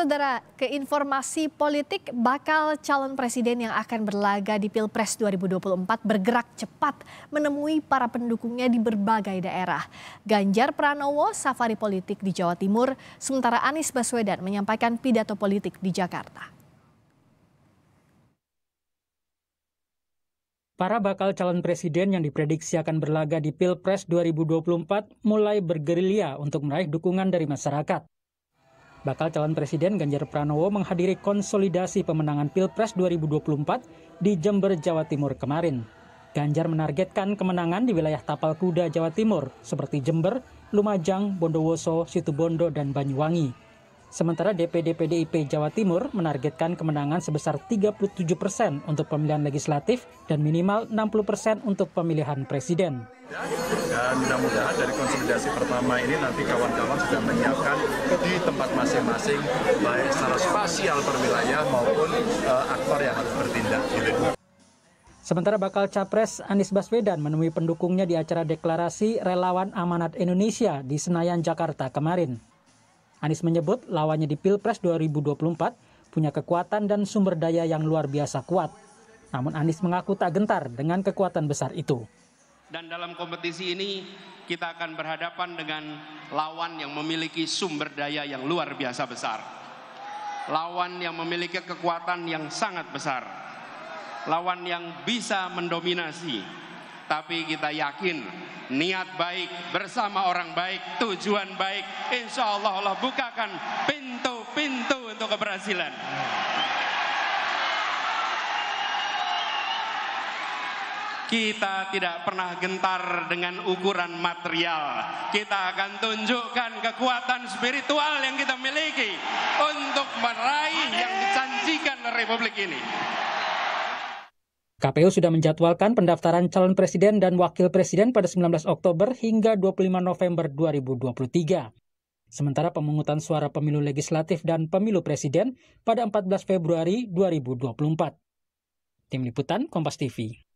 Saudara, ke informasi politik bakal calon presiden yang akan berlaga di Pilpres 2024 bergerak cepat menemui para pendukungnya di berbagai daerah. Ganjar Pranowo safari politik di Jawa Timur, sementara Anies Baswedan menyampaikan pidato politik di Jakarta. Para bakal calon presiden yang diprediksi akan berlaga di Pilpres 2024 mulai bergerilya untuk meraih dukungan dari masyarakat. Bakal calon presiden Ganjar Pranowo menghadiri konsolidasi pemenangan Pilpres 2024 di Jember, Jawa Timur kemarin. Ganjar menargetkan kemenangan di wilayah Tapal Kuda, Jawa Timur, seperti Jember, Lumajang, Bondowoso, Situbondo, dan Banyuwangi. Sementara DPD PDIP Jawa Timur menargetkan kemenangan sebesar 37 persen untuk pemilihan legislatif dan minimal 60 persen untuk pemilihan presiden. Dan mudah-mudahan dari konsolidasi pertama ini nanti kawan-kawan sudah menyiapkan di tempat masing-masing baik secara spasial per wilayah maupun uh, aktor yang harus bertindak. Gitu. Sementara bakal capres Anies Baswedan menemui pendukungnya di acara deklarasi Relawan Amanat Indonesia di Senayan, Jakarta kemarin. Anies menyebut lawannya di Pilpres 2024 punya kekuatan dan sumber daya yang luar biasa kuat. Namun Anies mengaku tak gentar dengan kekuatan besar itu. Dan dalam kompetisi ini kita akan berhadapan dengan lawan yang memiliki sumber daya yang luar biasa besar. Lawan yang memiliki kekuatan yang sangat besar. Lawan yang bisa mendominasi tapi kita yakin niat baik bersama orang baik tujuan baik insya Allah Allah bukakan pintu-pintu untuk keberhasilan kita tidak pernah gentar dengan ukuran material. Kita akan tunjukkan kekuatan spiritual yang kita miliki untuk meraih yang dijanjikan Republik ini. KPU sudah menjadwalkan pendaftaran calon presiden dan wakil presiden pada 19 Oktober hingga 25 November 2023. Sementara pemungutan suara pemilu legislatif dan pemilu presiden pada 14 Februari 2024. Tim Liputan Kompas TV